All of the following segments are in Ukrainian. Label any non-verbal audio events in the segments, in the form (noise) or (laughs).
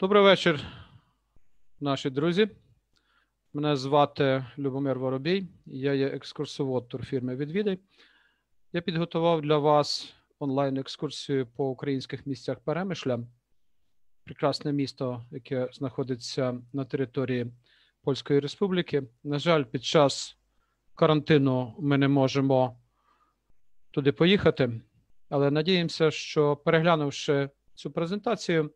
Добрий вечір, наші друзі. Мене звати Любомир Воробій, я є екскурсовод фірми Відвідай. Я підготував для вас онлайн-екскурсію по українських місцях перемишля. Прекрасне місто, яке знаходиться на території Польської Республіки. На жаль, під час карантину ми не можемо туди поїхати, але надіємося, що переглянувши цю презентацію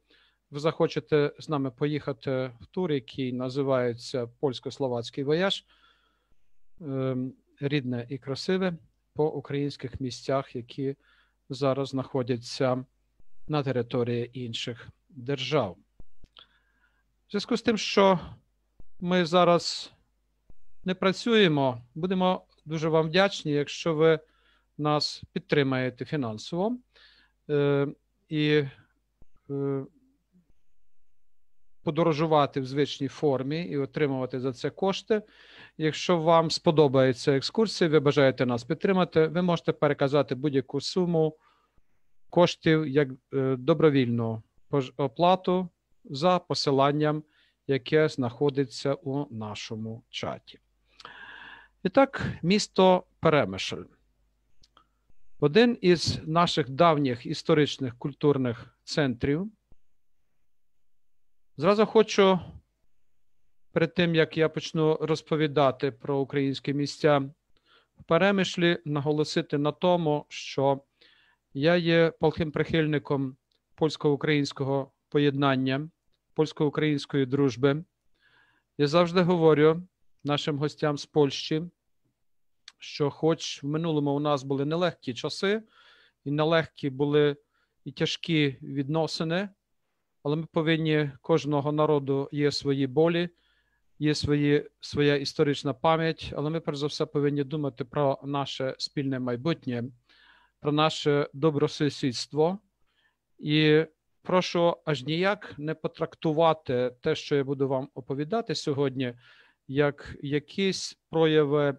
ви захочете з нами поїхати в тур, який називається Польсько-Словацький вояж, ем, рідне і красиве по українських місцях, які зараз знаходяться на території інших держав. В зв'язку з тим, що ми зараз не працюємо, будемо дуже вам вдячні, якщо ви нас підтримаєте фінансово. Ем, і е, подорожувати в звичній формі і отримувати за це кошти. Якщо вам сподобається екскурсія, ви бажаєте нас підтримати, ви можете переказати будь-яку суму коштів як е, добровільну оплату за посиланням, яке знаходиться у нашому чаті. І так, місто Перемишль. Один із наших давніх історичних культурних центрів. Зразу хочу, перед тим як я почну розповідати про українські місця в перемишлі, наголосити на тому, що я є палким прихильником польсько-українського поєднання, польсько-української дружби. Я завжди говорю нашим гостям з Польщі, що, хоч в минулому у нас були нелегкі часи, і нелегкі були і тяжкі відносини але ми повинні кожного народу є свої болі, є свої, своя історична пам'ять, але ми перш за все повинні думати про наше спільне майбутнє, про наше добросусідство. І прошу аж ніяк не потрактувати те, що я буду вам оповідати сьогодні, як якісь прояви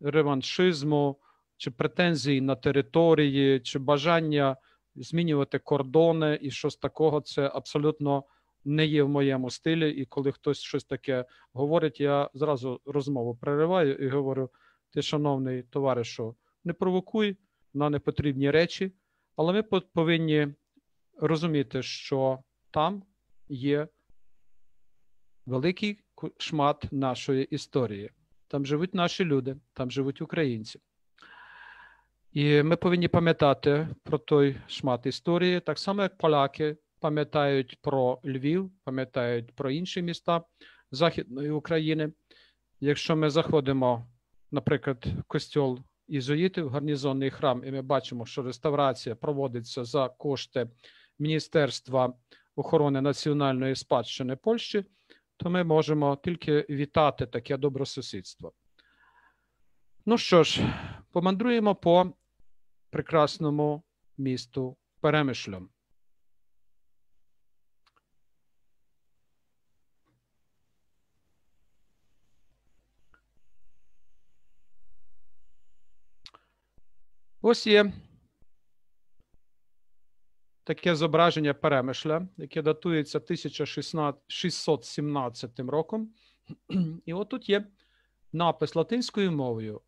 реваншизму чи претензій на території, чи бажання змінювати кордони і щось такого, це абсолютно не є в моєму стилі. І коли хтось щось таке говорить, я зразу розмову перериваю і говорю: ти, шановний товаришу, не провокуй на непотрібні речі, але ми повинні розуміти, що там є великий шмат нашої історії. Там живуть наші люди, там живуть українці. І ми повинні пам'ятати про той шмат історії, так само як поляки пам'ятають про Львів, пам'ятають про інші міста Західної України. Якщо ми заходимо, наприклад, в костьол ізуїтів, гарнізонний храм, і ми бачимо, що реставрація проводиться за кошти Міністерства охорони національної спадщини Польщі, то ми можемо тільки вітати таке добросусідство. Ну що ж, помандруємо по прекрасному місту Перемишлю. Ось є таке зображення перемишля, яке датується 1617 роком. І отут є напис латинською мовою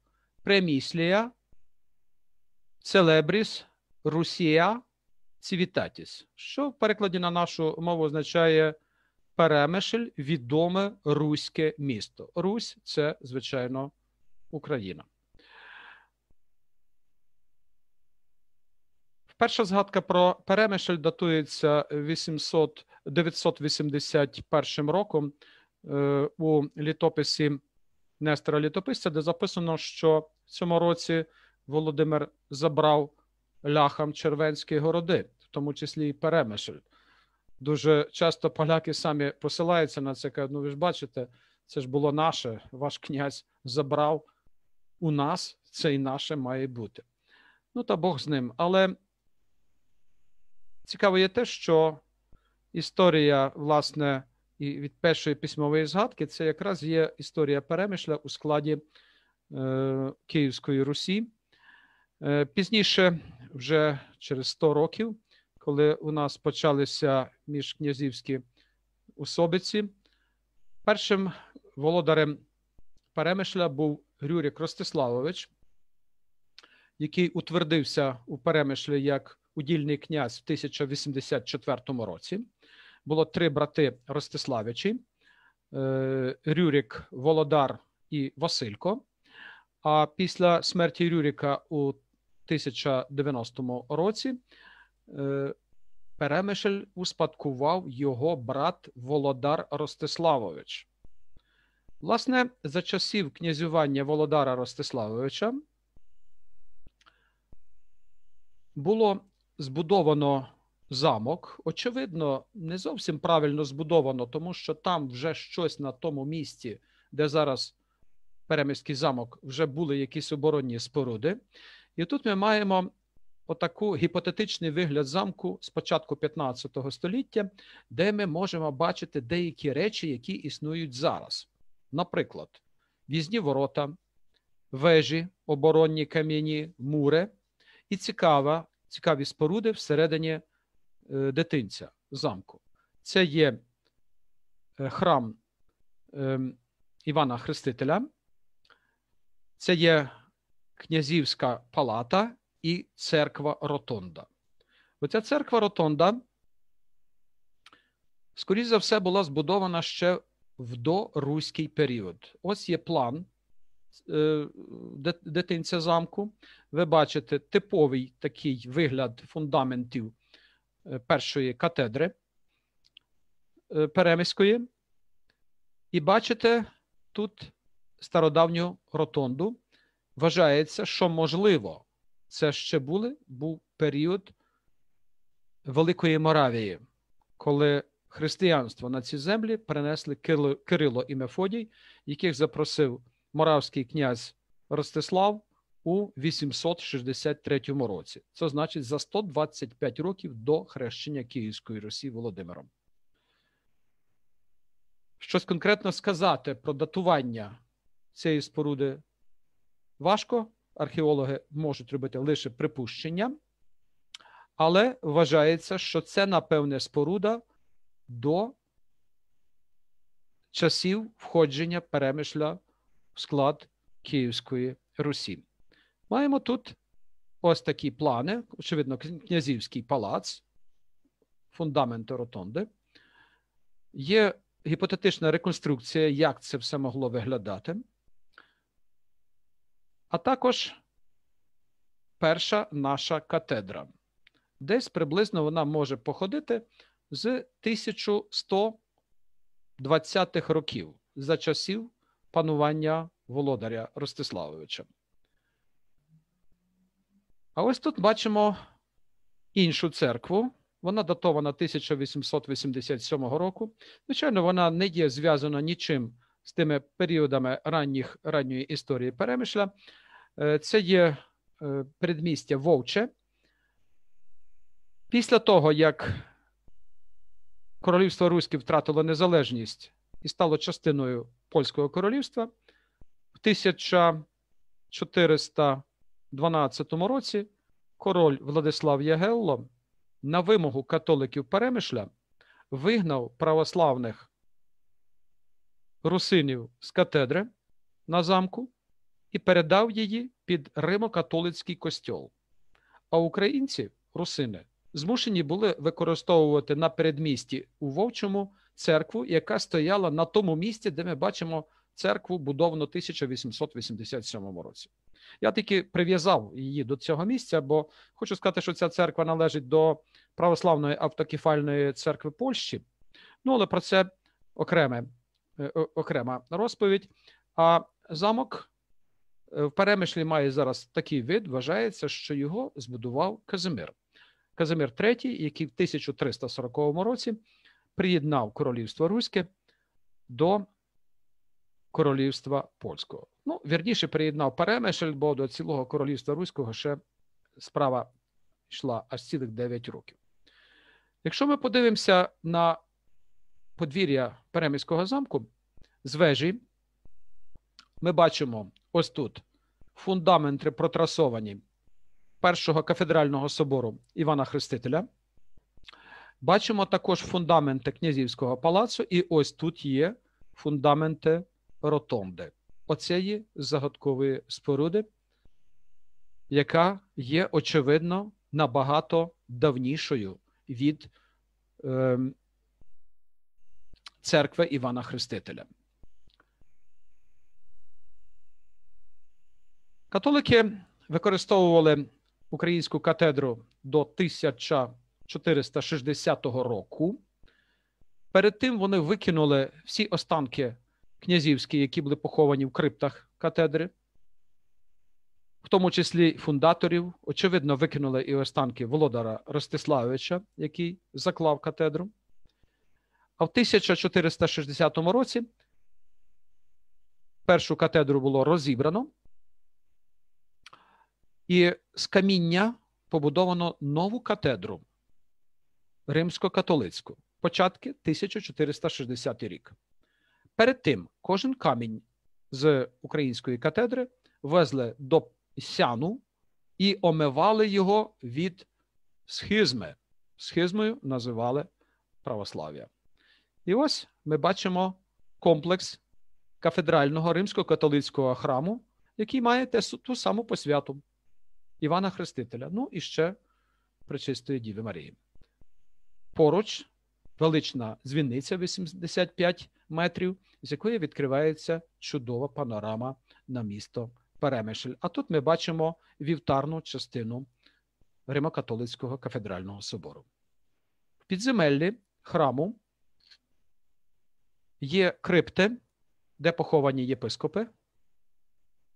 преміслія Celebris Rusia Civitatis, що в перекладі на нашу мову означає перемишль, відоме руське місто. Русь це, звичайно, Україна. Перша згадка про перемишль датується 800, 981 роком е, у літописі Нестера Літописця, де записано, що в цьому році Володимир забрав ляхам червенські городи, в тому числі і Перемишль. Дуже часто поляки самі посилаються на це, кажуть, ну ви ж бачите, це ж було наше, ваш князь забрав у нас, це і наше має бути. Ну та Бог з ним. Але цікаво є те, що історія, власне, і від першої письмової згадки це якраз є історія перемишля у складі е, Київської Русі. Е, пізніше, вже через 100 років, коли у нас почалися міжкнязівські особиці, першим володарем Перемишля був Рюрік Ростиславович, який утвердився у Перемишлі як удільний князь в 1084 році. Було три брати Ростиславичі: е, Рюрік, Володар і Василько. А після смерті Рюріка у 1090 році е, Перемишель успадкував його брат Володар Ростиславович. Власне, за часів князювання Володара Ростиславовича було збудовано замок. Очевидно, не зовсім правильно збудовано, тому що там вже щось на тому місці, де зараз Перемиський замок, вже були якісь оборонні споруди. І тут ми маємо отаку гіпотетичний вигляд замку з початку 15 століття, де ми можемо бачити деякі речі, які існують зараз. Наприклад, візні ворота, вежі, оборонні кам'яні, мури і цікава, цікаві споруди всередині е, дитинця замку. Це є е, храм ем, Івана Хрестителя. Це є князівська палата і церква Ротонда. Оця церква Ротонда, скоріш за все, була збудована ще в доруський період. Ось є план е, дитинця замку. Ви бачите типовий такий вигляд фундаментів е, першої катедри е, Перемиської. І бачите тут стародавню ротонду, вважається, що можливо, це ще були, був період Великої Моравії, коли християнство на ці землі принесли Кирило і Мефодій, яких запросив моравський князь Ростислав у 863 році. Це значить за 125 років до хрещення Київської Росії Володимиром. Щось конкретно сказати про датування цієї споруди Важко археологи можуть робити лише припущення, але вважається, що це напевне споруда до часів входження перемишля в склад Київської Русі. Маємо тут ось такі плани, очевидно, князівський палац, фундамент ротонди. Є гіпотетична реконструкція, як це все могло виглядати а також перша наша катедра. Десь приблизно вона може походити з 1120-х років за часів панування Володаря Ростиславовича. А ось тут бачимо іншу церкву. Вона датована 1887 року. Звичайно, вона не є зв'язана нічим з тими періодами ранніх, ранньої історії перемишля. Е, це є е, передмістя Вовче. Після того, як Королівство Руське втратило незалежність і стало частиною Польського королівства, в 1412 році король Владислав Ягелло на вимогу католиків Перемишля вигнав православних русинів з катедри на замку і передав її під Римо-католицький костьол. А українці, русини, змушені були використовувати на передмісті у Вовчому церкву, яка стояла на тому місці, де ми бачимо церкву, будовану 1887 році. Я тільки прив'язав її до цього місця, бо хочу сказати, що ця церква належить до православної автокефальної церкви Польщі. Ну, але про це окреме, е, окрема розповідь. А замок Е, в перемишлі має зараз такий вид, вважається, що його збудував Казимир. Казимир III, який в 1340 році приєднав королівство Руське до королівства польського. Ну, вірніше приєднав Перемишль, бо до цілого королівства Руського ще справа йшла аж цілих 9 років. Якщо ми подивимося на подвір'я Перемиського замку з вежі, ми бачимо ось тут фундаменти протрасовані першого кафедрального собору Івана Хрестителя. Бачимо також фундаменти князівського палацу, і ось тут є фундаменти ротонди. Оце є загадкової споруди, яка є, очевидно, набагато давнішою від е, церкви Івана Хрестителя. Католики використовували українську катедру до 1460 року. Перед тим вони викинули всі останки князівські, які були поховані в криптах катедри, в тому числі фундаторів. Очевидно, викинули і останки Володара Ростиславича, який заклав катедру. А в 1460 році першу катедру було розібрано. І з каміння побудовано нову катедру римсько-католицьку, початки 1460 рік. Перед тим кожен камінь з української катедри везли до сяну і омивали його від схизми. Схизмою називали православ'я. І ось ми бачимо комплекс кафедрального римсько-католицького храму, який має ту саму посвяту. Івана Хрестителя, ну і ще Пречистої Діви Марії. Поруч велична дзвіниця 85 метрів, з якої відкривається чудова панорама на місто Перемишль. А тут ми бачимо вівтарну частину Римо-католицького кафедрального собору. В підземеллі храму є крипти, де поховані єпископи,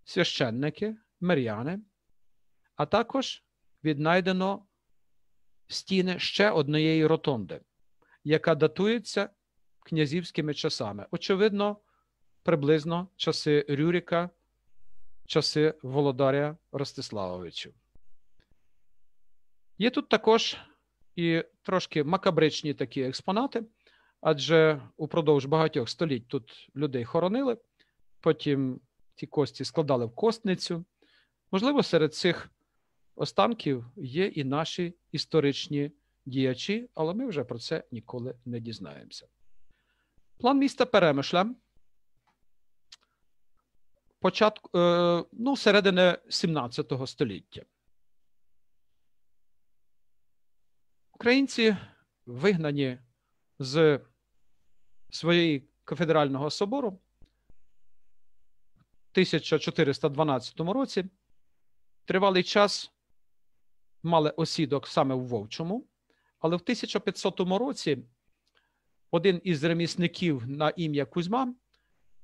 священники, мер'яни а також віднайдено стіни ще однієї ротонди, яка датується князівськими часами. Очевидно, приблизно часи Рюріка, часи Володаря Ростиславовичів. Є тут також і трошки макабричні такі експонати, адже упродовж багатьох століть тут людей хоронили, потім ці кості складали в костницю. Можливо, серед цих останків є і наші історичні діячі, але ми вже про це ніколи не дізнаємося. План міста Перемишля початку, е, ну, середини 17 століття. Українці вигнані з своєї кафедрального собору в 1412 році тривалий час мали осідок саме в Вовчому, але в 1500 році один із ремісників на ім'я Кузьма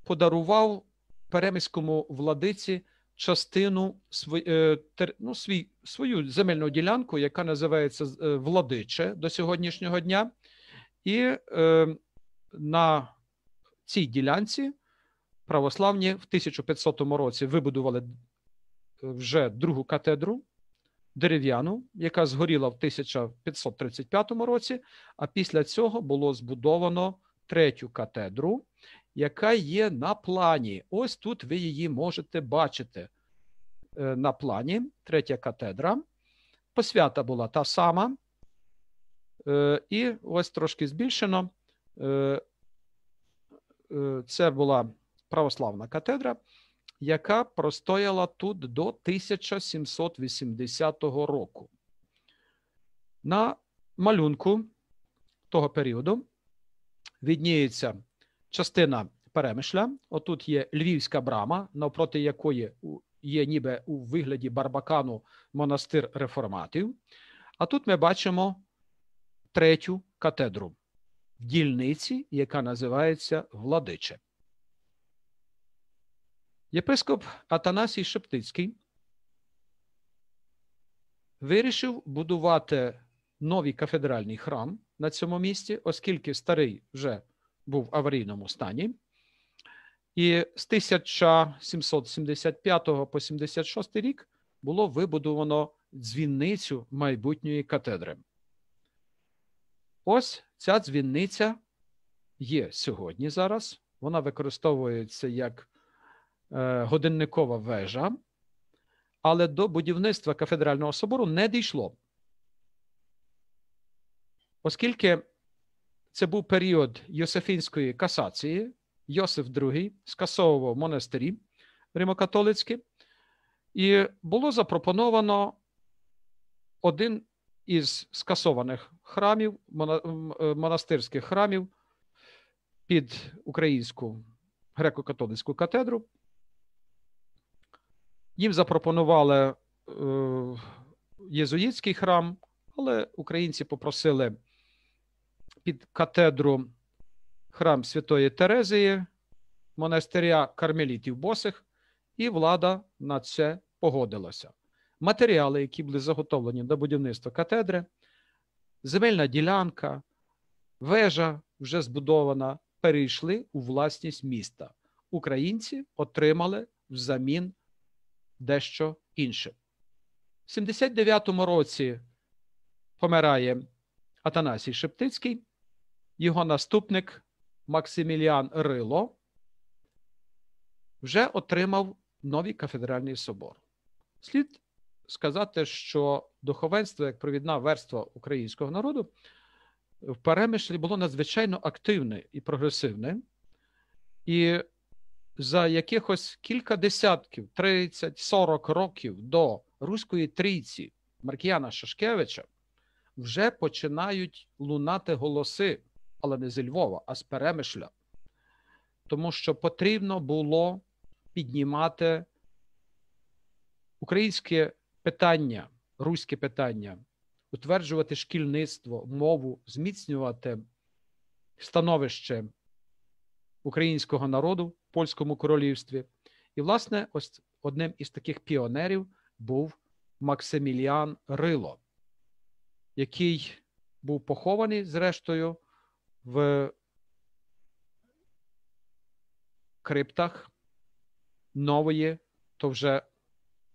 подарував переміському владиці частину е, ну, свій, свою земельну ділянку, яка називається е, Владиче до сьогоднішнього дня, і е, на цій ділянці православні в 1500 році вибудували е, вже другу катедру дерев'яну, яка згоріла в 1535 році, а після цього було збудовано третю катедру, яка є на плані. Ось тут ви її можете бачити. Е, на плані, третя катедра. Посвята була та сама. Е, і ось трошки збільшено. Е, це була православна катедра яка простояла тут до 1780 року. На малюнку того періоду відніється частина перемишля. Отут є львівська брама, навпроти якої є ніби у вигляді барбакану монастир реформатів. А тут ми бачимо третю катедру в дільниці, яка називається Владиче. Єпископ Атанасій Шептицький вирішив будувати новий кафедральний храм на цьому місці, оскільки старий вже був в аварійному стані. І з 1775 по 76 рік було вибудовано дзвінницю майбутньої катедри. Ось ця дзвінниця є сьогодні зараз. Вона використовується як Е, годинникова вежа, але до будівництва кафедрального собору не дійшло. Оскільки це був період Йосифінської касації, Йосиф II скасовував монастирі римокатолицькі, і було запропоновано один із скасованих храмів, е, монастирських храмів під українську греко-католицьку катедру їм запропонували е, єзуїтський храм, але українці попросили під катедру храм Святої Терезії, монастиря Кармелітів Босих, і влада на це погодилася. Матеріали, які були заготовлені до будівництва катедри, земельна ділянка, вежа вже збудована, перейшли у власність міста. Українці отримали взамін дещо інше. В 79-му році помирає Атанасій Шептицький, його наступник Максиміліан Рило вже отримав новий кафедральний собор. Слід сказати, що духовенство як провідна верства українського народу в перемишлі було надзвичайно активне і прогресивне. І за якихось кілька десятків, 30-40 років до Руської трійці Маркіяна Шашкевича вже починають лунати голоси, але не зі Львова, а з Перемишля. Тому що потрібно було піднімати українське питання, руське питання, утверджувати шкільництво, мову, зміцнювати становище українського народу польському королівстві. І, власне, ось одним із таких піонерів був Максиміліан Рило, який був похований, зрештою, в криптах нової, то вже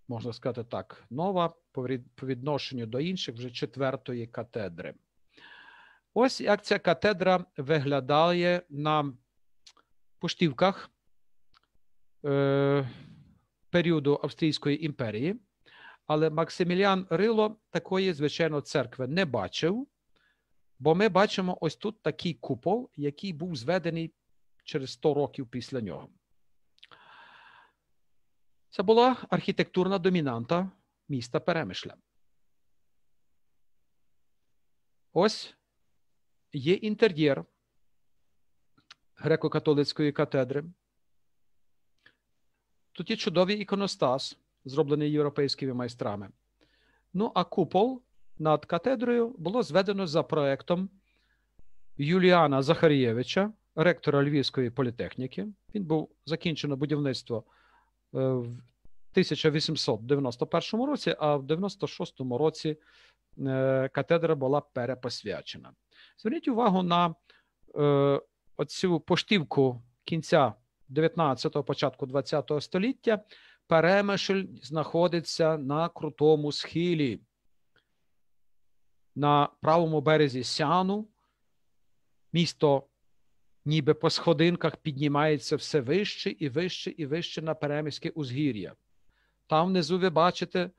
можна сказати так, нова по відношенню до інших вже четвертої катедри. Ось як ця катедра виглядає на поштівках Е, періоду Австрійської імперії, але Максиміліан Рило такої, звичайно, церкви не бачив, бо ми бачимо ось тут такий купол, який був зведений через 100 років після нього. Це була архітектурна домінанта міста Перемишля. Ось є інтер'єр греко-католицької катедри. Тут є чудовий іконостас, зроблений європейськими майстрами. Ну, а купол над катедрою було зведено за проектом Юліана Захарєвича, ректора Львівської політехніки. Він був закінчено будівництво е, в 1891 році, а в 96 році е, катедра була перепосвячена. Зверніть увагу на е, оцю поштівку кінця. 19-го, початку 20-го століття Перемишль знаходиться на крутому схилі, на правому березі Сяну. Місто ніби по сходинках піднімається все вище і вище і вище на Перемиське узгір'я. Там внизу ви бачите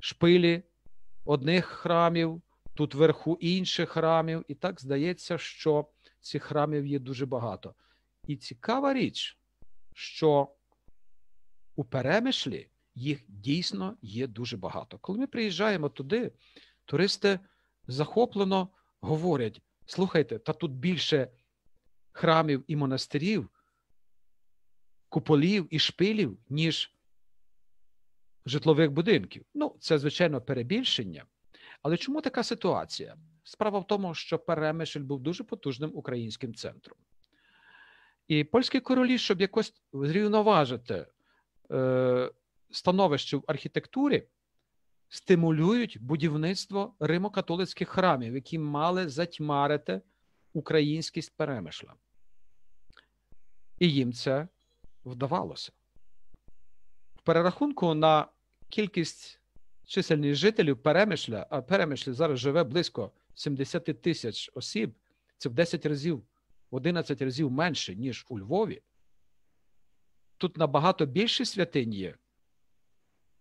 шпилі одних храмів, тут вверху інших храмів. І так здається, що цих храмів є дуже багато. І цікава річ, що у перемишлі їх дійсно є дуже багато. Коли ми приїжджаємо туди, туристи захоплено говорять: слухайте, та тут більше храмів і монастирів, куполів і шпилів, ніж житлових будинків. Ну, це, звичайно, перебільшення. Але чому така ситуація? Справа в тому, що Перемишль був дуже потужним українським центром. І польські королі, щоб якось зрівноважити е, становище в архітектурі, стимулюють будівництво римо-католицьких храмів, які мали затьмарити українськість перемишла. І їм це вдавалося. В перерахунку на кількість чисельних жителів перемишля, а перемишля зараз живе близько 70 тисяч осіб, це в 10 разів 11 разів менше, ніж у Львові. Тут набагато більше святинь є,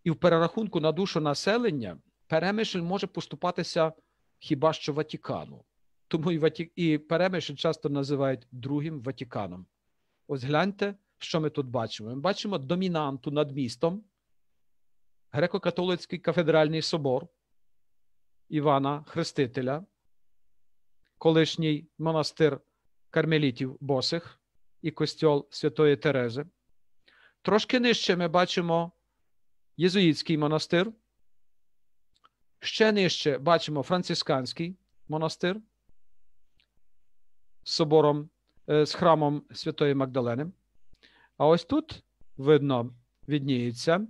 і в перерахунку на душу населення Перемишль може поступатися хіба що Ватікану. Тому і Ваті... і Перемишль часто називають Другим Ватіканом. Ось гляньте, що ми тут бачимо. Ми бачимо домінанту над містом греко-католицький кафедральний собор Івана Хрестителя, колишній монастир кармелітів босих і костьол Святої Терези. Трошки нижче ми бачимо єзуїтський монастир. Ще нижче бачимо францисканський монастир з собором, е, з храмом Святої Магдалени. А ось тут видно відніється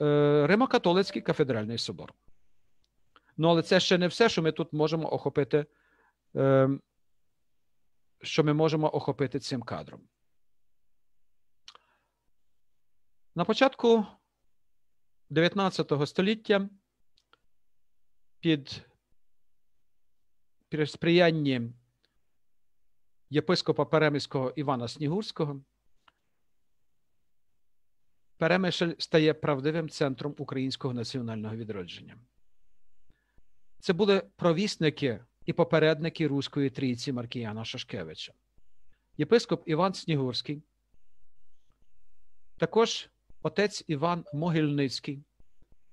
е, Римо-католицький кафедральний собор. Ну, але це ще не все, що ми тут можемо охопити ем, що ми можемо охопити цим кадром. На початку 19 століття під при єпископа Перемиського Івана Снігурського Перемишль стає правдивим центром українського національного відродження. Це були провісники і попередники Руської трійці Маркіяна Шашкевича. Єпископ Іван Снігурський, також отець Іван Могильницький.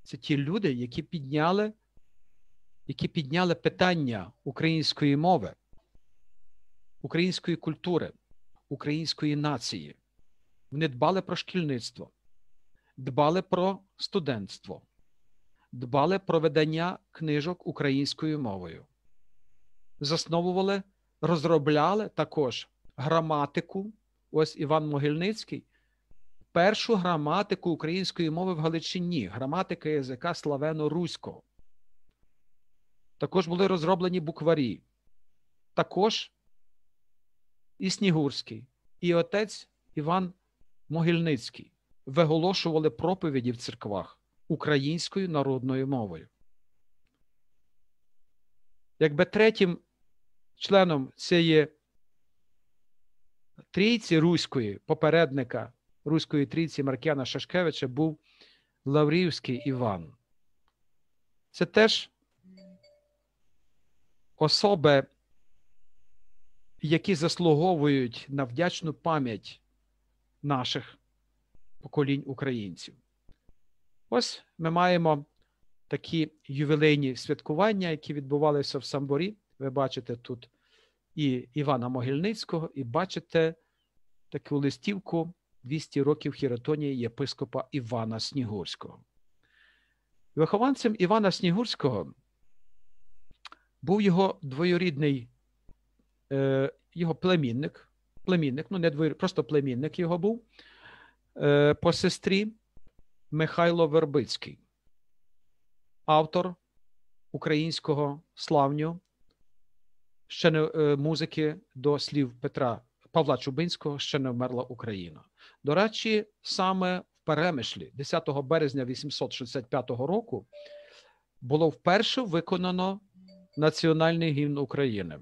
Це ті люди, які підняли, які підняли питання української мови, української культури, української нації. Вони дбали про шкільництво, дбали про студентство, дбали про видання книжок українською мовою засновували, розробляли також граматику. Ось Іван Могильницький, першу граматику української мови в Галичині, граматика язика славено-руського. Також були розроблені букварі. Також і Снігурський, і отець Іван Могильницький виголошували проповіді в церквах українською народною мовою. Якби третім членом цієї трійці Руської, попередника Руської трійці Маркіана Шашкевича був Лаврівський Іван. Це теж особи, які заслуговують на вдячну пам'ять наших поколінь українців. Ось ми маємо такі ювілейні святкування, які відбувалися в Самборі. Ви бачите тут і Івана Могильницького, і бачите таку листівку 200 років хіротонії єпископа Івана Снігурського. Вихованцем Івана Снігурського був його двоюрідний е, його племінник, племінник, ну не двоюрідний, просто племінник його був е, по сестрі Михайло Вербицький, автор українського славню ще не е, музики до слів Петра Павла Чубинського ще не вмерла Україна. До речі, саме в перемишлі 10 березня 865 року було вперше виконано національний гімн України.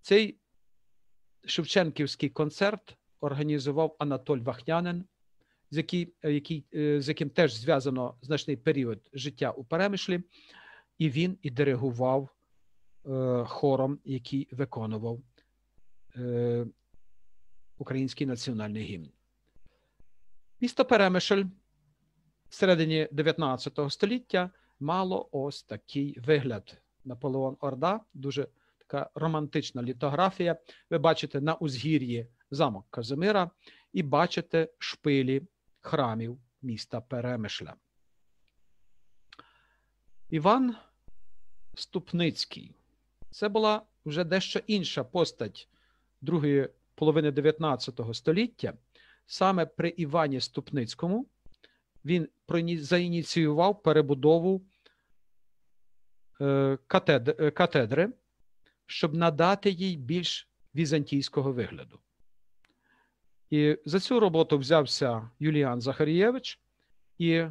Цей Шевченківський концерт організував Анатоль Вахнянин, з який, е, який, е, з яким теж зв'язано значний період життя у перемишлі, і він і диригував Е, хором, який виконував е, український національний гімн. Місто Перемишль в середині 19 століття мало ось такий вигляд. Наполеон Орда, дуже така романтична літографія. Ви бачите на узгір'ї замок Казимира і бачите шпилі храмів міста Перемишля. Іван Ступницький це була вже дещо інша постать другої половини 19 століття. Саме при Івані Ступницькому він заініціював перебудову е, е, катедри, щоб надати їй більш візантійського вигляду. І за цю роботу взявся Юліан Захарієвич, і,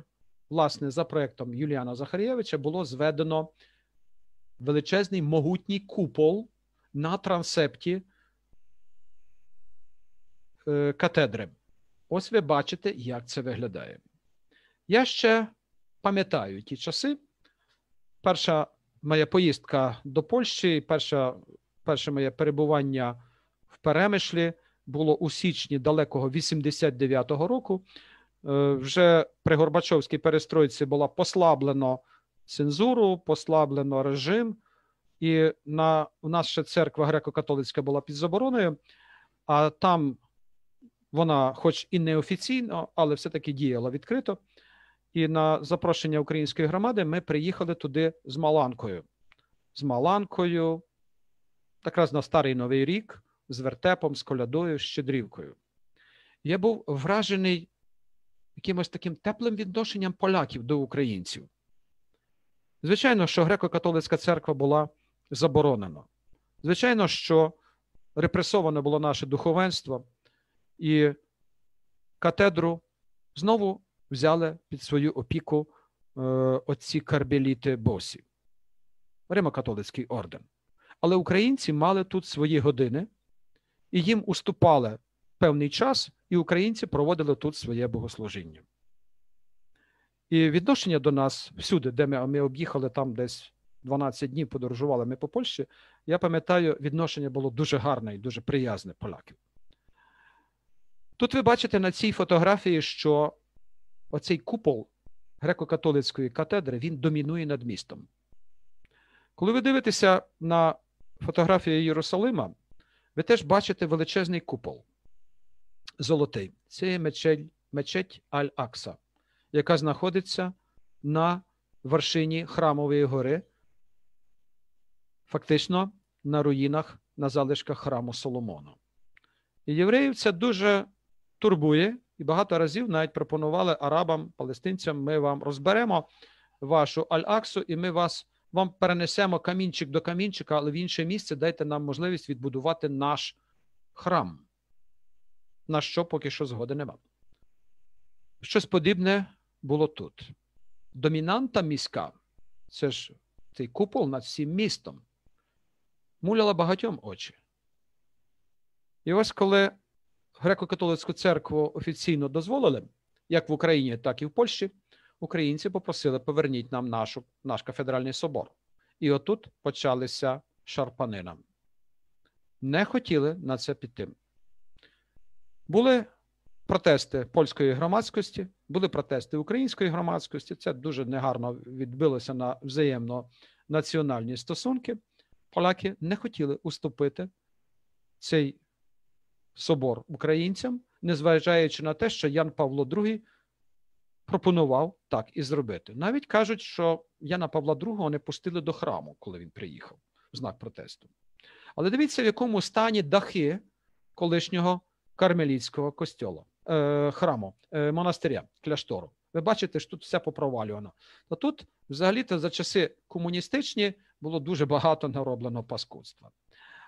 власне, за проектом Юліана Захарєвича було зведено величезний могутній купол на трансепті е, катедри. Ось ви бачите, як це виглядає. Я ще пам'ятаю ті часи. Перша моя поїздка до Польщі, перша, перше моє перебування в Перемишлі було у січні далекого 89-го року. Е, вже при Горбачовській перестройці була послаблено цензуру, послаблено режим. І на, у нас ще церква греко-католицька була під забороною, а там вона, хоч і неофіційно, але все-таки діяла відкрито. І на запрошення української громади ми приїхали туди з Маланкою. З Маланкою, якраз на Старий Новий рік, з вертепом, з колядою, з щедрівкою. Я був вражений якимось таким теплим відношенням поляків до українців. Звичайно, що греко-католицька церква була заборонена. Звичайно, що репресоване було наше духовенство, і катедру знову взяли під свою опіку е, отці карбеліти босі, Римо-католицький орден. Але українці мали тут свої години, і їм уступали певний час, і українці проводили тут своє богослужіння. І відношення до нас всюди, де ми ми об'їхали там десь 12 днів, подорожували ми по Польщі. Я пам'ятаю, відношення було дуже гарне і дуже приязне поляків. Тут ви бачите на цій фотографії, що оцей купол греко-католицької катедри він домінує над містом. Коли ви дивитеся на фотографію Єрусалима, ви теж бачите величезний купол золотий. Це є мечеть, мечеть Аль-Акса яка знаходиться на вершині Храмової гори, фактично на руїнах, на залишках храму Соломону. І євреїв це дуже турбує, і багато разів навіть пропонували арабам, палестинцям: ми вам розберемо вашу аль-аксу, і ми вас. Вам перенесемо камінчик до камінчика, але в інше місце дайте нам можливість відбудувати наш храм, на що поки що згоди нема. Щось подібне було тут. Домінанта міська, це ж цей купол над всім містом, муляла багатьом очі. І ось коли греко-католицьку церкву офіційно дозволили, як в Україні, так і в Польщі, українці попросили поверніть нам нашу, наш кафедральний собор. І отут почалися шарпанина. Не хотіли на це піти. Були протести польської громадськості, були протести української громадськості. Це дуже негарно відбилося на взаємно національні стосунки. Поляки не хотіли уступити цей собор українцям, незважаючи на те, що Ян Павло II пропонував так і зробити. Навіть кажуть, що Яна Павла II не пустили до храму, коли він приїхав в знак протесту. Але дивіться, в якому стані дахи колишнього кармеліцького костьола. Е, храму, е, монастиря, кляштору. Ви бачите, що тут все попровалювано. То тут, взагалі-то, за часи комуністичні було дуже багато нароблено паскудства.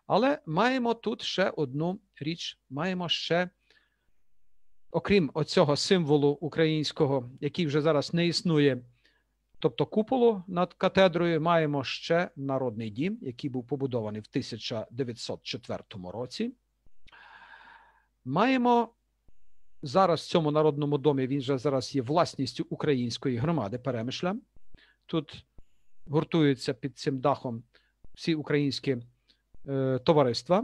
Але маємо тут ще одну річ: маємо ще, окрім оцього символу українського, який вже зараз не існує, тобто куполу над катедрою, маємо ще народний дім, який був побудований в 1904 році. Маємо зараз в цьому народному домі він же зараз є власністю української громади перемишля. Тут гуртуються під цим дахом всі українські е, товариства.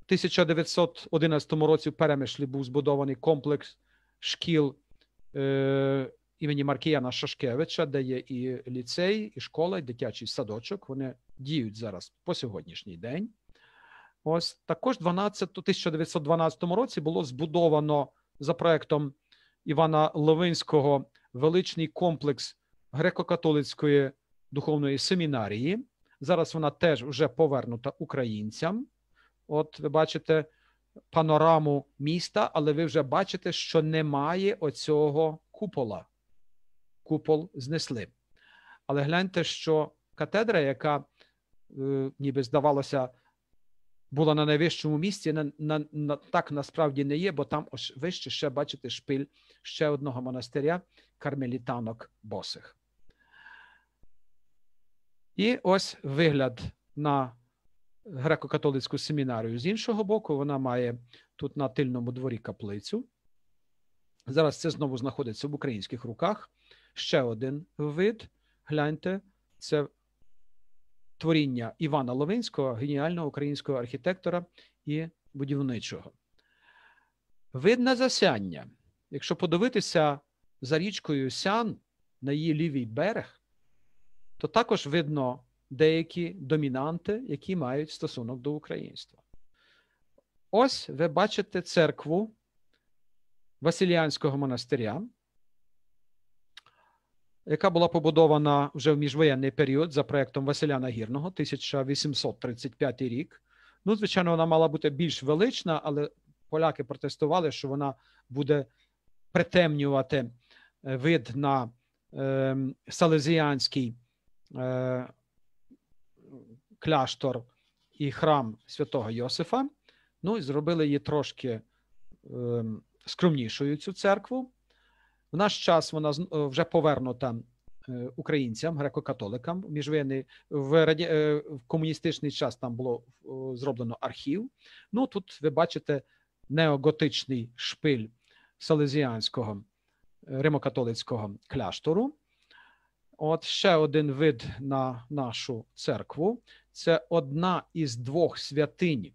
В 1911 році в перемишлі був збудований комплекс шкіл е, імені Маркіяна Шашкевича, де є і ліцей, і школа, і дитячий садочок. Вони діють зараз по сьогоднішній день. Ось також 12, 1912 році було збудовано за проектом Івана Левинського величний комплекс греко-католицької духовної семінарії. Зараз вона теж вже повернута українцям. От ви бачите панораму міста, але ви вже бачите, що немає оцього купола. Купол знесли. Але гляньте, що катедра, яка е, ніби здавалося була на найвищому місці, на, на, на, так насправді не є, бо там ось вище ще бачите шпиль ще одного монастиря кармелітанок босих. І ось вигляд на греко-католицьку семінарію. З іншого боку, вона має тут на тильному дворі каплицю. Зараз це знову знаходиться в українських руках. Ще один вид. Гляньте, це творіння Івана Ловинського, геніального українського архітектора і будівничого. Вид засяння. Якщо подивитися за річкою Сян на її лівий берег, то також видно деякі домінанти, які мають стосунок до українства. Ось ви бачите церкву Василіанського монастиря яка була побудована вже в міжвоєнний період за проектом Василя Нагірного, 1835 рік. Ну, звичайно, вона мала бути більш велична, але поляки протестували, що вона буде притемнювати е, вид на е, ем, Салезіанський е, кляштор і храм святого Йосифа. Ну і зробили її трошки е, скромнішою цю церкву. В наш час вона е, вже повернута е, українцям, греко-католикам. Міжвини в раді... Е, в комуністичний час там було зроблено архів. Ну тут ви бачите неоготичний шпиль Салезіанського римокатолицького кляштору. От ще один вид на нашу церкву. Це одна із двох святинь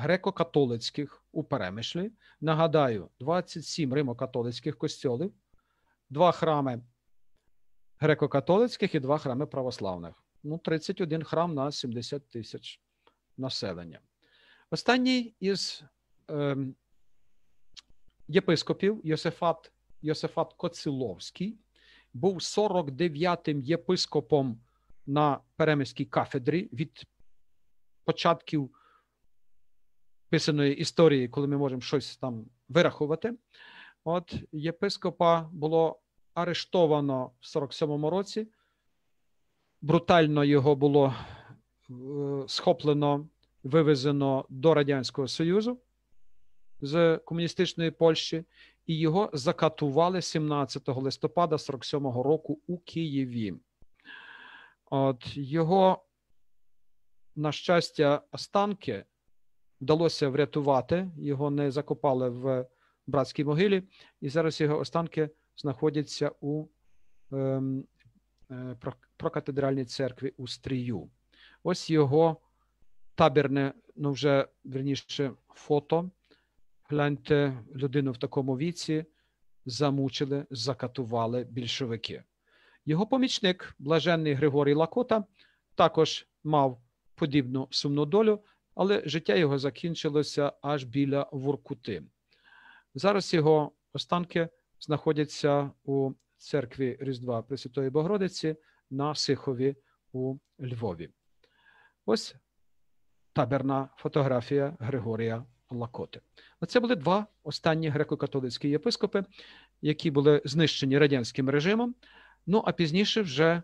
греко-католицьких у перемишлі. Нагадаю, 27 римо-католицьких костьолів, два храми греко-католицьких і два храми православних. Ну, 31 храм на 70 тисяч населення. Останній із е, єпископів Йосифат, Йосифат Коциловський був 49-м єпископом на перемиській кафедрі від початків писаної історії, коли ми можемо щось там вирахувати. От єпископа було арештовано в 47-му році. Брутально його було е, схоплено, вивезено до Радянського Союзу з комуністичної Польщі, і його закатували 17 листопада 47-го року у Києві. От Його, на щастя, останки вдалося врятувати, його не закопали в братській могилі, і зараз його останки знаходяться у ем, е, е, прокатедральній церкві у Стрію. Ось його табірне, ну вже верніше, фото. Гляньте, людину в такому віці замучили, закатували більшовики. Його помічник, блаженний Григорій Лакота, також мав подібну сумну долю але життя його закінчилося аж біля Воркути. Зараз його останки знаходяться у церкві Різдва Пресвятої Богородиці на Сихові у Львові. Ось таберна фотографія Григорія Лакоти. Оце були два останні греко-католицькі єпископи, які були знищені радянським режимом. Ну а пізніше вже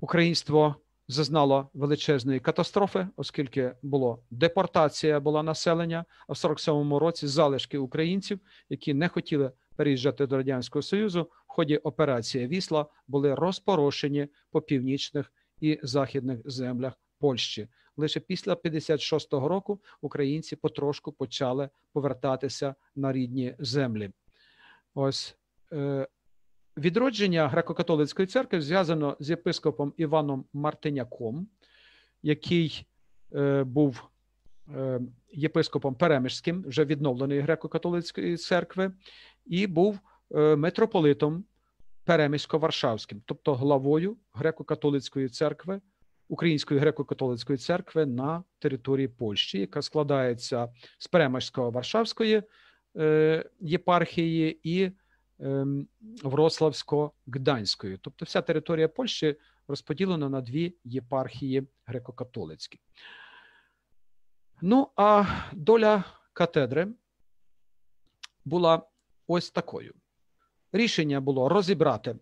українство зазнало величезної катастрофи, оскільки було депортація була населення а в 47-му році залишки українців, які не хотіли переїжджати до радянського союзу. В ході операції вісла були розпорошені по північних і західних землях Польщі. Лише після 56-го року українці потрошку почали повертатися на рідні землі. Ось е, Відродження греко-католицької церкви зв'язано з єпископом Іваном Мартиняком, який е, був е, єпископом Перемишським, вже відновленої греко-католицької церкви, і був е, митрополитом Перемисько-Варшавським, тобто главою греко-католицької церкви, Української греко-католицької церкви на території Польщі, яка складається з Перемишсько-Варшавської е, єпархії і Ем, врославсько гданської Тобто, вся територія Польщі розподілена на дві єпархії греко-католицькі. Ну, а доля катедри була ось такою. Рішення було розібрати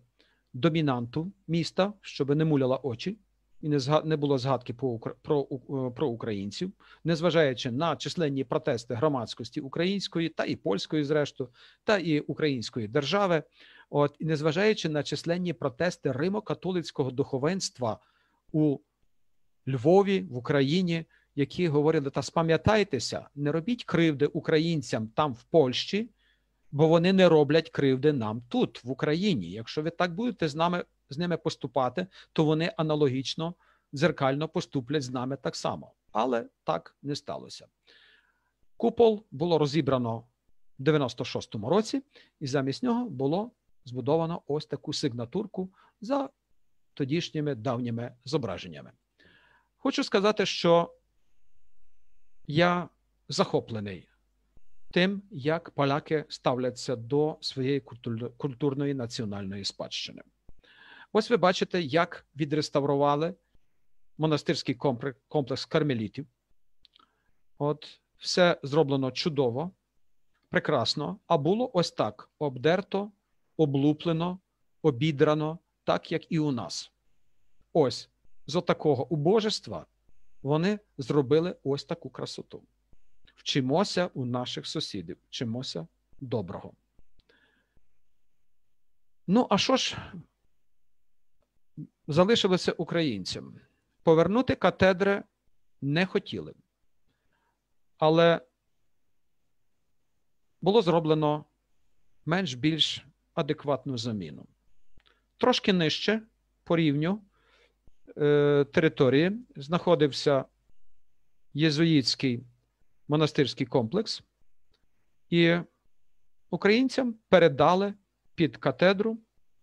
домінанту міста, щоб не муляла очі і не згад не було згадки по про, е, про українців, незважаючи на численні протести громадськості української та і польської, зрештою, та і української держави, от і незважаючи на численні протести римо-католицького духовенства у Львові в Україні, які говорили: та спам'ятайтеся, не робіть кривди українцям там в Польщі. Бо вони не роблять кривди нам тут, в Україні. Якщо ви так будете з нами з ними поступати, то вони аналогічно дзеркально поступлять з нами так само. Але так не сталося. Купол було розібрано в 96-му році, і замість нього було збудовано ось таку сигнатурку за тодішніми давніми зображеннями. Хочу сказати, що я захоплений тим, як поляки ставляться до своєї культурної національної спадщини. Ось ви бачите, як відреставрували монастирський комплекс кармелітів. От, все зроблено чудово, прекрасно. А було ось так: обдерто, облуплено, обідрано, так як і у нас. Ось з отакого убожества вони зробили ось таку красоту. Вчимося у наших сусідів, вчимося доброго. Ну, а що ж залишилося українцям. Повернути катедри не хотіли, але було зроблено менш-більш адекватну заміну. Трошки нижче по рівню е, території знаходився єзуїтський монастирський комплекс, і українцям передали під катедру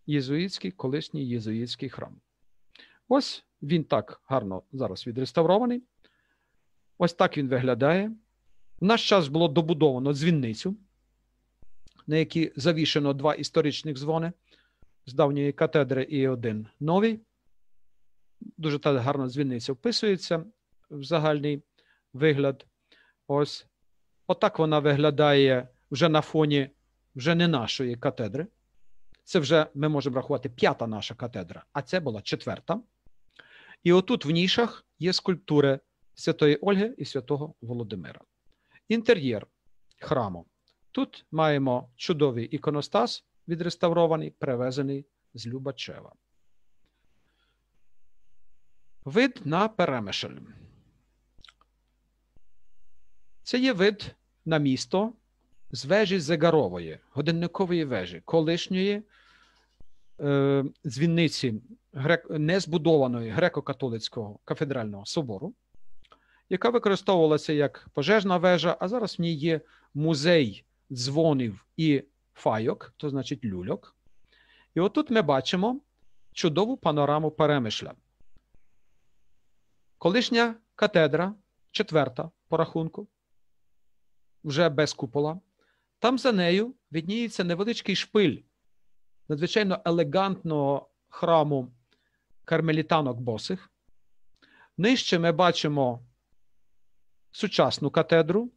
єзуїтський, колишній єзуїтський храм. Ось він так гарно зараз відреставрований. Ось так він виглядає. В наш час було добудовано дзвінницю, на якій завішено два історичних дзвони з давньої катедри і один новий. Дуже так гарно дзвінниця вписується в загальний вигляд. Ось отак вона виглядає вже на фоні вже не нашої катедри. Це вже ми можемо рахувати п'ята наша катедра, а це була четверта. І отут в нішах є скульптури Святої Ольги і святого Володимира. Інтер'єр храму. Тут маємо чудовий іконостас, відреставрований, перевезений з Любачева. Вид на перемишель. Це є вид на місто з вежі Зегарової, годинникової вежі, колишньої Е, дзвіниці незбудованої греко-католицького кафедрального собору, яка використовувалася як пожежна вежа, а зараз в ній є музей дзвонів і файок, то значить люльок. І отут ми бачимо чудову панораму перемишля. Колишня катедра, четверта по рахунку, вже без купола. Там за нею відніється невеличкий шпиль надзвичайно елегантного храму кармелітанок босих. Нижче ми бачимо сучасну катедру,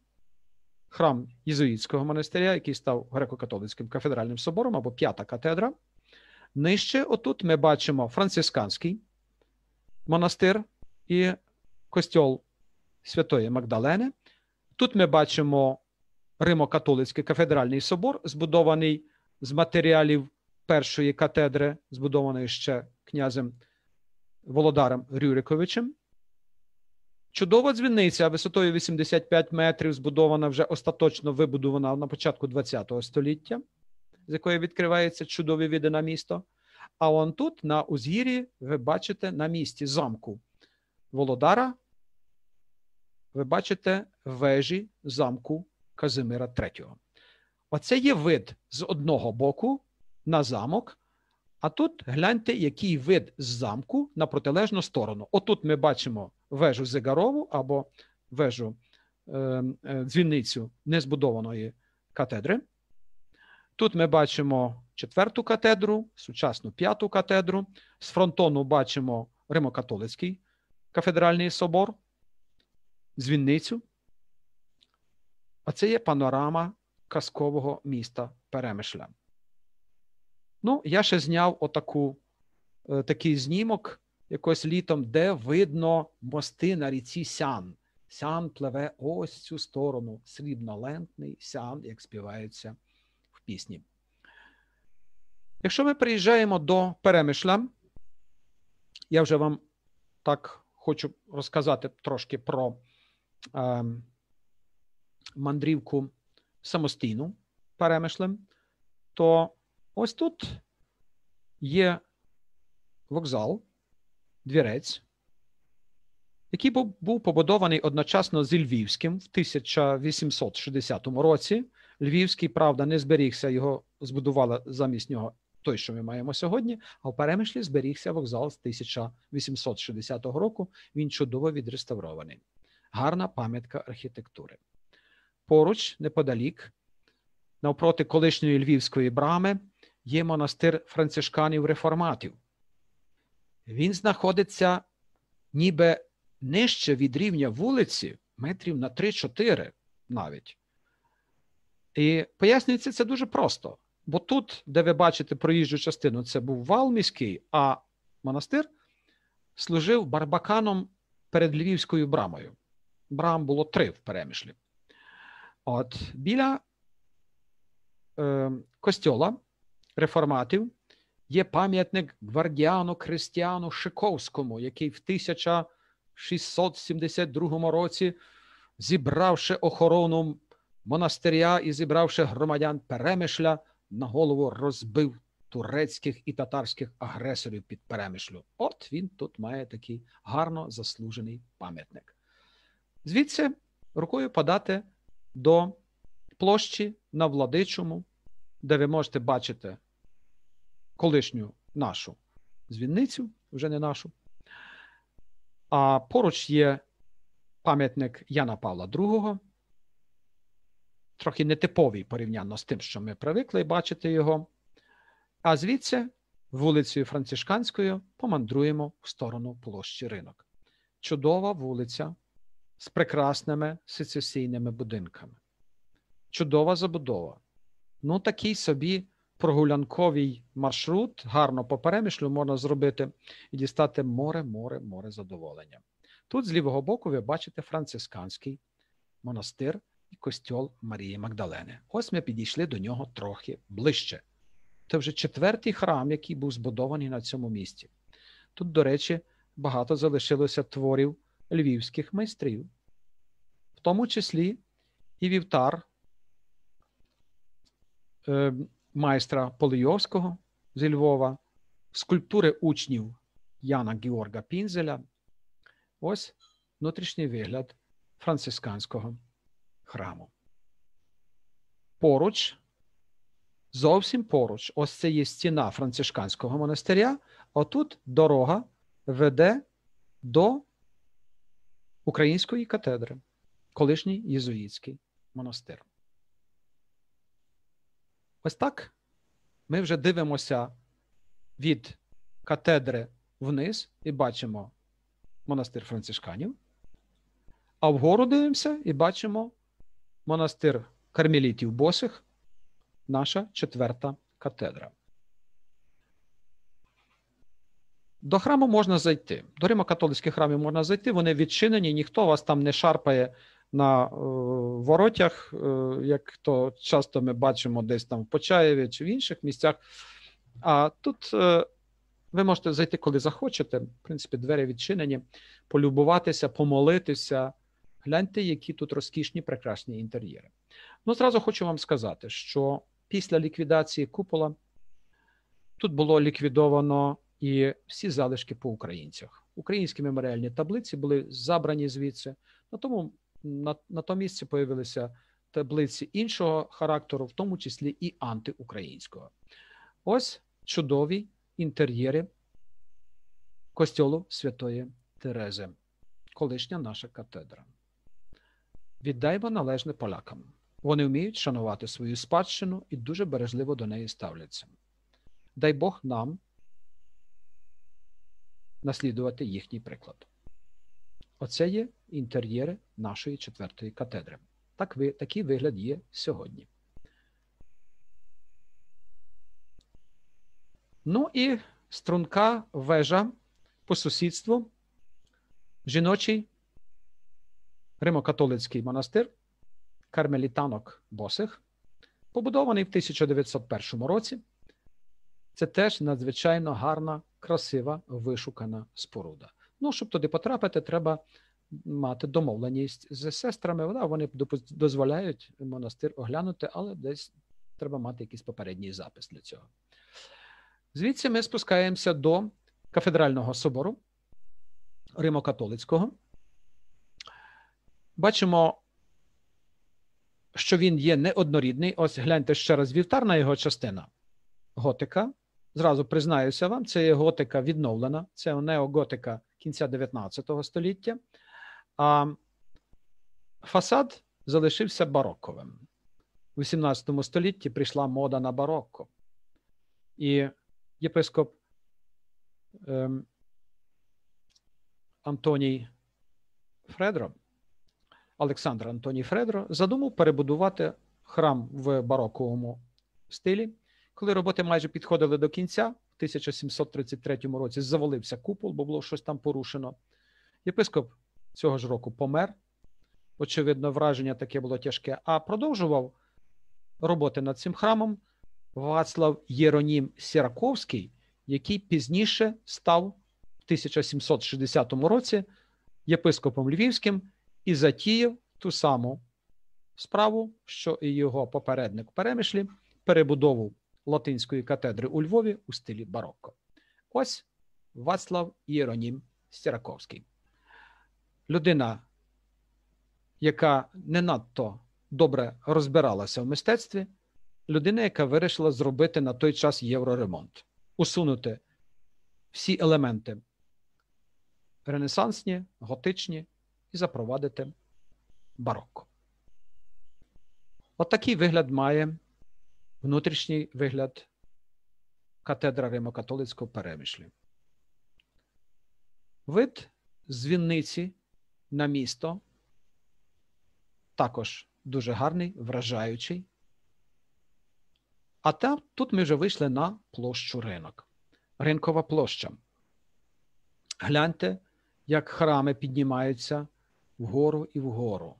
храм Єзуїтського монастиря, який став греко-католицьким кафедральним собором або п'ята катедра. Нижче, отут, ми бачимо францисканський монастир і костьол Святої Магдалени. Тут ми бачимо Римо-католицький кафедральний собор, збудований з матеріалів першої катедри, збудованої ще князем Володаром Рюриковичем. Чудова дзвіниця висотою 85 метрів, збудована вже остаточно вибудована на початку ХХ століття, з якої відкриваються чудові види на місто. А он тут, на Узгір'ї, ви бачите на місці замку Володара. Ви бачите вежі замку Казимира III. Оце є вид з одного боку на замок. А тут гляньте, який вид з замку на протилежну сторону. Отут ми бачимо вежу Зигарову або вежу е, е дзвіницю незбудованої катедри. Тут ми бачимо четверту катедру, сучасну п'яту катедру. З фронтону бачимо Римокатолицький кафедральний собор, дзвінницю. А це є панорама казкового міста Перемишля. Ну, я ще зняв отаку, е, такий знімок якось літом, де видно мости на ріці Сян. Сян пливе ось цю сторону, срібнолентний сян, як співається в пісні. Якщо ми приїжджаємо до перемишля, я вже вам так хочу розказати трошки про е, мандрівку самостійну перемишлем, то Ось тут є вокзал, двірець, який був побудований одночасно з Львівським в 1860 році. Львівський, правда, не зберігся, його збудували замість нього той, що ми маємо сьогодні. А в перемишлі зберігся вокзал з 1860 року. Він чудово відреставрований. Гарна пам'ятка архітектури. Поруч, неподалік, навпроти колишньої львівської брами є монастир францишканів-реформатів. Він знаходиться ніби нижче від рівня вулиці, метрів на 3-4 навіть. І пояснюється це дуже просто. Бо тут, де ви бачите проїжджу частину, це був вал міський, а монастир служив барбаканом перед львівською брамою. Брам було три в перемішлі. От біля е, костьола реформатів є пам'ятник гвардіану Кристіану Шиковському, який в 1672 році, зібравши охорону монастиря і зібравши громадян Перемишля, на голову розбив турецьких і татарських агресорів під Перемишлю. От він тут має такий гарно заслужений пам'ятник. Звідси рукою подати до площі на Владичому де ви можете бачити колишню нашу звільницю, вже не нашу. А поруч є пам'ятник Яна Павла II, трохи нетиповий порівняно з тим, що ми привикли бачити його. А звідси, вулицею Францишканською, помандруємо в сторону площі ринок. Чудова вулиця з прекрасними сецесійними будинками. Чудова забудова ну такий собі прогулянковий маршрут, гарно по перемішлю можна зробити і дістати море, море, море задоволення. Тут з лівого боку ви бачите францисканський монастир і костьол Марії Магдалени. Ось ми підійшли до нього трохи ближче. Це вже четвертий храм, який був збудований на цьому місці. Тут, до речі, багато залишилося творів львівських майстрів, в тому числі і вівтар Е, майстра Полийовського зі Львова, скульптури учнів Яна Георга Пінзеля. Ось внутрішній вигляд францисканського храму. Поруч, зовсім поруч, ось це є стіна францишканського монастиря. Отут дорога веде до української катедри, колишній єзуїтський монастир. Ось так ми вже дивимося від катедри вниз і бачимо монастир францишканів. А вгору дивимося і бачимо монастир кармелітів босих, наша четверта катедра. До храму можна зайти. До Римо-католицьких храмів можна зайти, вони відчинені, ніхто вас там не шарпає на е, воротях, е, як то часто ми бачимо десь там в Почаєві чи в інших місцях. А тут е, ви можете зайти, коли захочете. В принципі, двері відчинені, полюбуватися, помолитися. Гляньте, які тут розкішні, прекрасні інтер'єри. Ну, зразу хочу вам сказати, що після ліквідації купола тут було ліквідовано і всі залишки по українцях. Українські меморіальні таблиці були забрані звідси. На тому на, тому місці з'явилися таблиці іншого характеру, в тому числі і антиукраїнського. Ось чудові інтер'єри костьолу Святої Терези, колишня наша катедра. Віддаймо належне полякам. Вони вміють шанувати свою спадщину і дуже бережливо до неї ставляться. Дай Бог нам наслідувати їхній приклад. Оце є інтер'єри нашої четвертої катедри. Так ви, Такий вигляд є сьогодні. Ну і струнка вежа по сусідству, жіночий римокатолицький монастир, кармелітанок босих, побудований в 1901 році. Це теж надзвичайно гарна, красива, вишукана споруда. Ну, щоб туди потрапити, треба мати домовленість з сестрами. Вона вони дозволяють монастир оглянути, але десь треба мати якийсь попередній запис для цього. Звідси ми спускаємося до кафедрального собору Римо-католицького. Бачимо, що він є неоднорідний. Ось гляньте ще раз вівтарна його частина. Готика. Зразу признаюся вам, це є готика відновлена, це неоготика кінця 19 століття а фасад залишився бароковим. У XVIII столітті прийшла мода на барокко, і єпископ ем, Антоній Фредро, Олександр Антоній Фредро, задумав перебудувати храм в бароковому стилі. Коли роботи майже підходили до кінця, в 1733 році завалився купол, бо було щось там порушено. Єпископ цього ж року помер. Очевидно, враження таке було тяжке, а продовжував роботи над цим храмом Вацлав Єронім Сіраковський, який пізніше став в 1760 році єпископом Львівським і затіяв ту саму справу, що і його попередник перемішлі: перебудову латинської катедри у Львові у стилі барокко. Ось Вацлав Єронім Сіраковський людина, яка не надто добре розбиралася в мистецтві, людина, яка вирішила зробити на той час євроремонт, усунути всі елементи ренесансні, готичні і запровадити барокко. Отакий вигляд має внутрішній вигляд катедра Римо-католицького перемишлю. Вид з на місто. Також дуже гарний, вражаючий. А там, тут ми вже вийшли на площу ринок. Ринкова площа. Гляньте, як храми піднімаються вгору і вгору.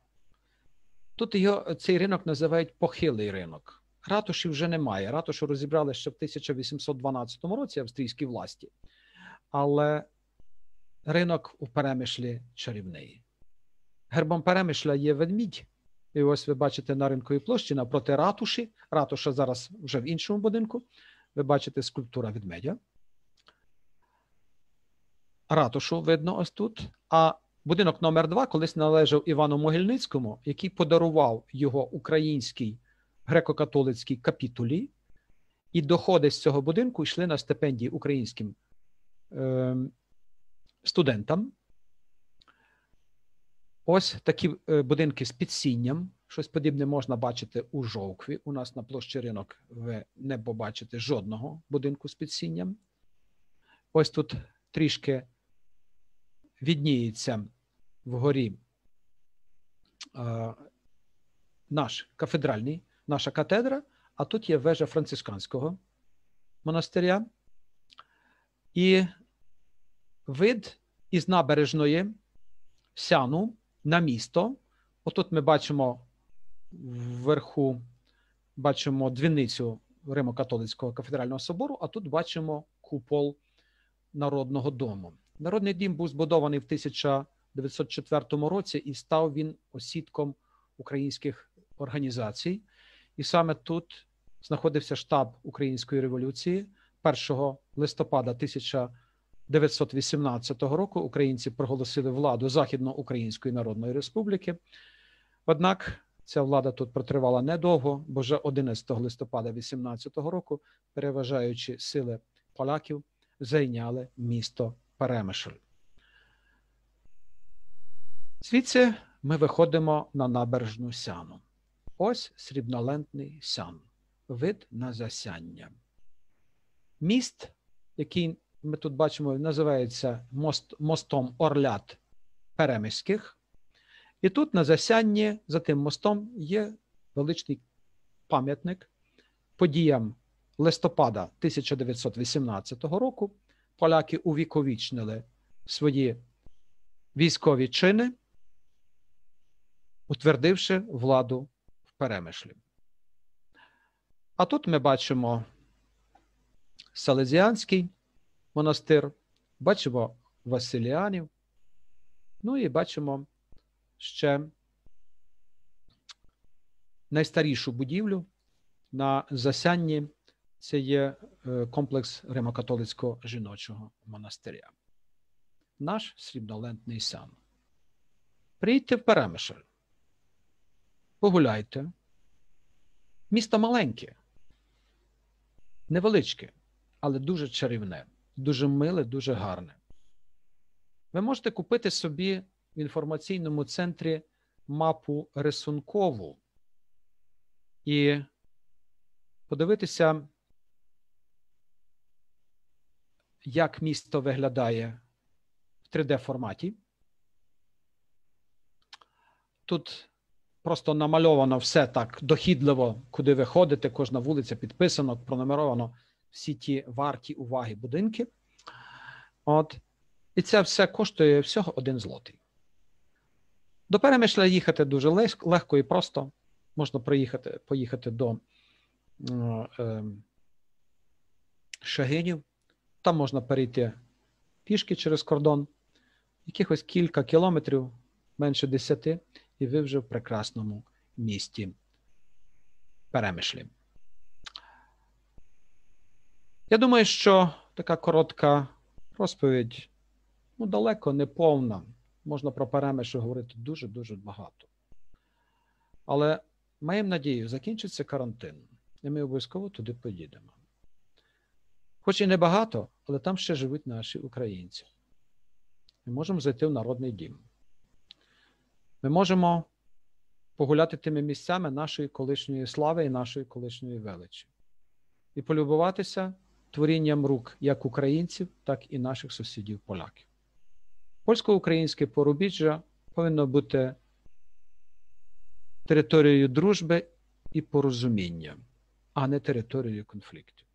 Тут його, цей ринок називають похилий ринок. Ратуші вже немає. Ратушу розібрали ще в 1812 році австрійській власті. Але ринок у перемишлі чарівний. Гербом перемишля є ведмідь. І ось ви бачите на ринковій площі напроти ратуші. Ратуша зараз вже в іншому будинку. Ви бачите скульптура ведмедя. Ратушу видно ось тут. А будинок номер 2 колись належав Івану Могильницькому, який подарував його українській греко-католицькій капітулі, і доходи з цього будинку йшли на стипендії українським. Ем, студентам. Ось такі е, будинки з підсінням. Щось подібне можна бачити у жовкві. У нас на площі ринок ви не побачите жодного будинку з підсінням. Ось тут трішки відніється вгорі е, наш кафедральний, наша катедра, а тут є вежа францисканського монастиря. І вид із набережної сяну на місто. Отут ми бачимо вверху бачимо дзвіницю Римо-католицького кафедрального собору, а тут бачимо купол народного дому. Народний дім був збудований в 1904 році і став він осідком українських організацій. І саме тут знаходився штаб Української революції 1 листопада 1900 1918 року українці проголосили владу Західноукраїнської Народної Республіки. Однак ця влада тут протривала недовго, бо вже 11 листопада 18 го року, переважаючи сили поляків, зайняли місто Перемишль. Звідси ми виходимо на набережну сяну. Ось срібнолентний сян, вид на засяння. Міст, який ми тут бачимо, називається мост, мостом орлят перемиських. І тут на засянні за тим мостом є величний пам'ятник подіям листопада 1918 року. Поляки увіковічнили свої військові чини, утвердивши владу в перемишлі. А тут ми бачимо Салезіанський монастир, бачимо Василіанів, ну і бачимо ще найстарішу будівлю на Засянні. Це є е, комплекс Римокатолицького жіночого монастиря. Наш срібнолентний сан. Приїдьте в Перемишель. погуляйте. Місто маленьке, невеличке, але дуже чарівне дуже миле, дуже гарне. Ви можете купити собі в інформаційному центрі мапу рисункову і подивитися, як місто виглядає в 3D-форматі. Тут просто намальовано все так дохідливо, куди ви ходите, кожна вулиця підписано, пронумеровано всі ті варті уваги будинки. От. І це все коштує всього один злотий. До перемишля їхати дуже легко і просто. Можна проїхати, поїхати до е, Шагинів, там можна перейти пішки через кордон, якихось кілька кілометрів, менше десяти, і ви вже в прекрасному місті перемишлі. Я думаю, що така коротка розповідь ну, далеко не повна. Можна про перемишу говорити дуже-дуже багато. Але маємо надію, закінчиться карантин, і ми обов'язково туди поїдемо. Хоч і небагато, але там ще живуть наші українці. Ми можемо зайти в народний дім. Ми можемо погуляти тими місцями нашої колишньої слави і нашої колишньої величі і полюбуватися творінням рук як українців, так і наших сусідів поляків. Польсько-українське порубіжжя повинно бути територією дружби і порозуміння, а не територією конфліктів.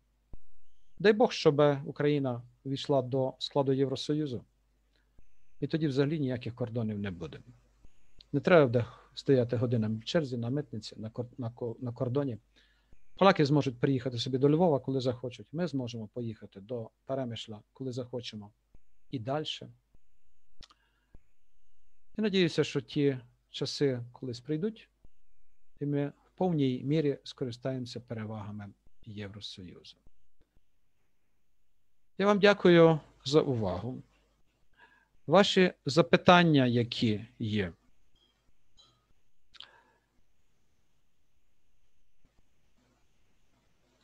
Дай Бог, щоб Україна війшла до складу Євросоюзу, і тоді взагалі ніяких кордонів не буде. Не треба стояти годинами в черзі на митниці на кордоні Поляки зможуть приїхати собі до Львова, коли захочуть. Ми зможемо поїхати до Перемишля, коли захочемо, і далі. Я надіюся, що ті часи колись прийдуть, і ми в повній мірі скористаємося перевагами Євросоюзу. Я вам дякую за увагу. Ваші запитання, які є.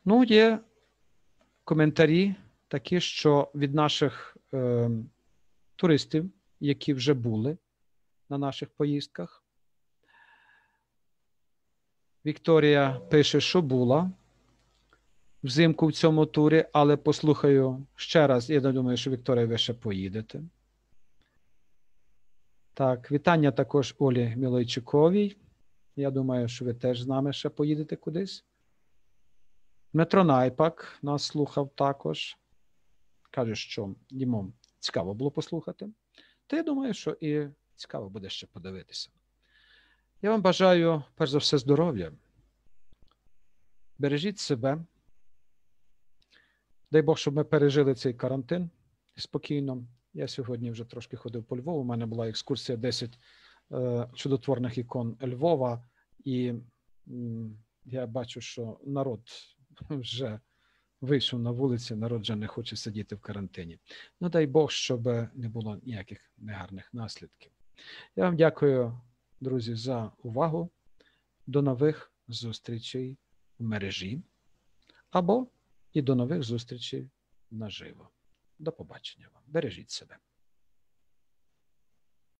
Ну, є коментарі такі, що від наших е, туристів, які вже були на наших поїздках, Вікторія пише, що була взимку в цьому турі, але послухаю ще раз, я думаю, що Вікторія ви ще поїдете. Так, вітання також Олі Мілойчуковій. Я думаю, що ви теж з нами ще поїдете кудись. Дмитро Найпак нас слухав також. Каже, що йому цікаво було послухати. Та я думаю, що і цікаво буде ще подивитися. Я вам бажаю, перш за все, здоров'я. Бережіть себе. Дай Бог, щоб ми пережили цей карантин спокійно. Я сьогодні вже трошки ходив по Львову. У мене була екскурсія 10 е, чудотворних ікон Львова, і м, я бачу, що народ (laughs) вже вийшов на вулиці, народ вже не хоче сидіти в карантині. Ну дай Бог, щоб не було ніяких негарних наслідків. Я вам дякую, друзі, за увагу. До нових зустрічей в мережі або і до нових зустрічей наживо. До побачення вам. Бережіть себе.